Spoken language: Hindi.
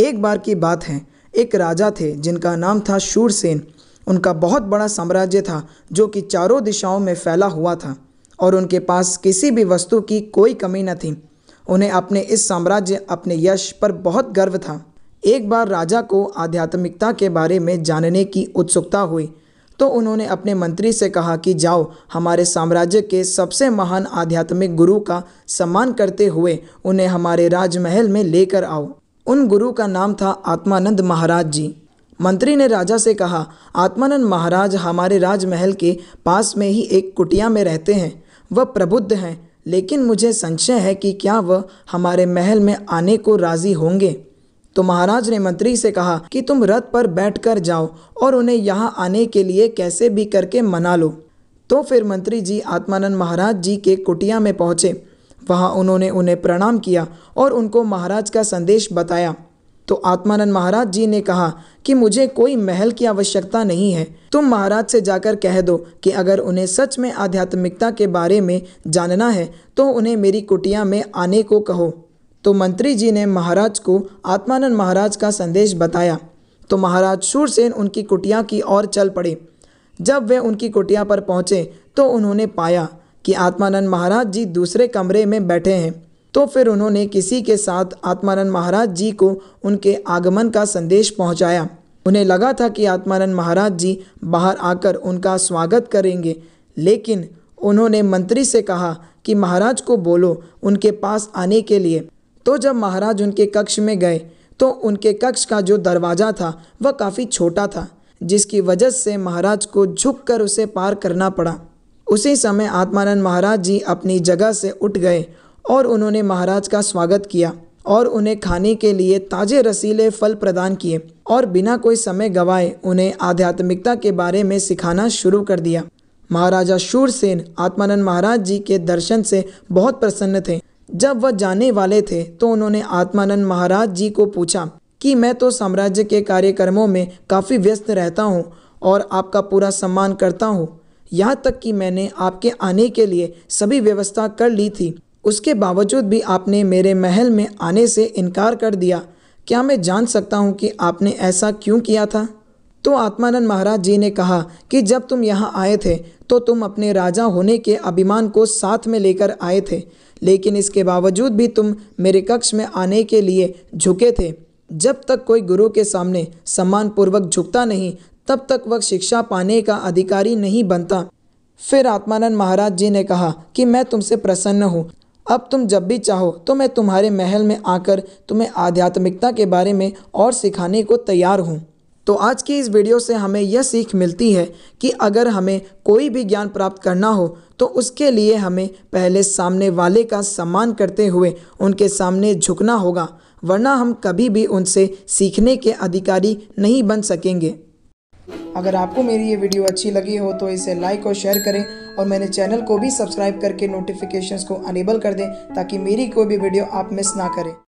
एक बार की बात है एक राजा थे जिनका नाम था शूरसेन उनका बहुत बड़ा साम्राज्य था जो कि चारों दिशाओं में फैला हुआ था और उनके पास किसी भी वस्तु की कोई कमी न थी उन्हें अपने इस साम्राज्य अपने यश पर बहुत गर्व था एक बार राजा को आध्यात्मिकता के बारे में जानने की उत्सुकता हुई तो उन्होंने अपने मंत्री से कहा कि जाओ हमारे साम्राज्य के सबसे महान आध्यात्मिक गुरु का सम्मान करते हुए उन्हें हमारे राजमहल में लेकर आओ उन गुरु का नाम था आत्मानंद महाराज जी मंत्री ने राजा से कहा आत्मानंद महाराज हमारे राजमहल के पास में ही एक कुटिया में रहते हैं वह प्रबुद्ध हैं लेकिन मुझे संशय है कि क्या वह हमारे महल में आने को राज़ी होंगे तो महाराज ने मंत्री से कहा कि तुम रथ पर बैठकर जाओ और उन्हें यहाँ आने के लिए कैसे भी करके मना लो तो फिर मंत्री जी आत्मानंद महाराज जी के कुटिया में पहुँचे वहाँ उन्होंने उन्हें प्रणाम किया और उनको महाराज का संदेश बताया तो आत्मानंद महाराज जी ने कहा कि मुझे कोई महल की आवश्यकता नहीं है तुम महाराज से जाकर कह दो कि अगर उन्हें सच में आध्यात्मिकता के बारे में जानना है तो उन्हें मेरी कुटिया में आने को कहो तो मंत्री जी ने महाराज को आत्मानंद महाराज का संदेश बताया तो महाराज शूरसेन उनकी कुटिया की ओर चल पड़े जब वे उनकी कुटिया पर पहुँचे तो उन्होंने पाया कि आत्मानंद महाराज जी दूसरे कमरे में बैठे हैं तो फिर उन्होंने किसी के साथ आत्मानंद महाराज जी को उनके आगमन का संदेश पहुंचाया उन्हें लगा था कि आत्मानंद महाराज जी बाहर आकर उनका स्वागत करेंगे लेकिन उन्होंने मंत्री से कहा कि महाराज को बोलो उनके पास आने के लिए तो जब महाराज उनके कक्ष में गए तो उनके कक्ष का जो दरवाज़ा था वह काफ़ी छोटा था जिसकी वजह से महाराज को झुक कर उसे पार करना पड़ा उसी समय आत्मानंद महाराज जी अपनी जगह से उठ गए और उन्होंने महाराज का स्वागत किया और उन्हें खाने के लिए ताजे रसीले फल प्रदान किए और बिना कोई समय गवाए उन्हें आध्यात्मिकता के बारे में सिखाना शुरू कर दिया महाराजा शूरसेन आत्मानंद महाराज जी के दर्शन से बहुत प्रसन्न थे जब वह जाने वाले थे तो उन्होंने आत्मानंद महाराज जी को पूछा कि मैं तो साम्राज्य के कार्यक्रमों में काफ़ी व्यस्त रहता हूँ और आपका पूरा सम्मान करता हूँ यहाँ तक कि मैंने आपके आने के लिए सभी व्यवस्था कर ली थी उसके बावजूद भी आपने मेरे महल में आने से इनकार कर दिया क्या मैं जान सकता हूँ कि आपने ऐसा क्यों किया था तो आत्मानंद महाराज जी ने कहा कि जब तुम यहाँ आए थे तो तुम अपने राजा होने के अभिमान को साथ में लेकर आए थे लेकिन इसके बावजूद भी तुम मेरे कक्ष में आने के लिए झुके थे जब तक कोई गुरु के सामने सम्मानपूर्वक झुकता नहीं तब तक वह शिक्षा पाने का अधिकारी नहीं बनता फिर आत्मानंद महाराज जी ने कहा कि मैं तुमसे प्रसन्न हूँ अब तुम जब भी चाहो तो मैं तुम्हारे महल में आकर तुम्हें आध्यात्मिकता के बारे में और सिखाने को तैयार हूँ तो आज की इस वीडियो से हमें यह सीख मिलती है कि अगर हमें कोई भी ज्ञान प्राप्त करना हो तो उसके लिए हमें पहले सामने वाले का सम्मान करते हुए उनके सामने झुकना होगा वरना हम कभी भी उनसे सीखने के अधिकारी नहीं बन सकेंगे अगर आपको मेरी ये वीडियो अच्छी लगी हो तो इसे लाइक और शेयर करें और मेरे चैनल को भी सब्सक्राइब करके नोटिफिकेशंस को अनेबल कर दें ताकि मेरी कोई भी वीडियो आप मिस ना करें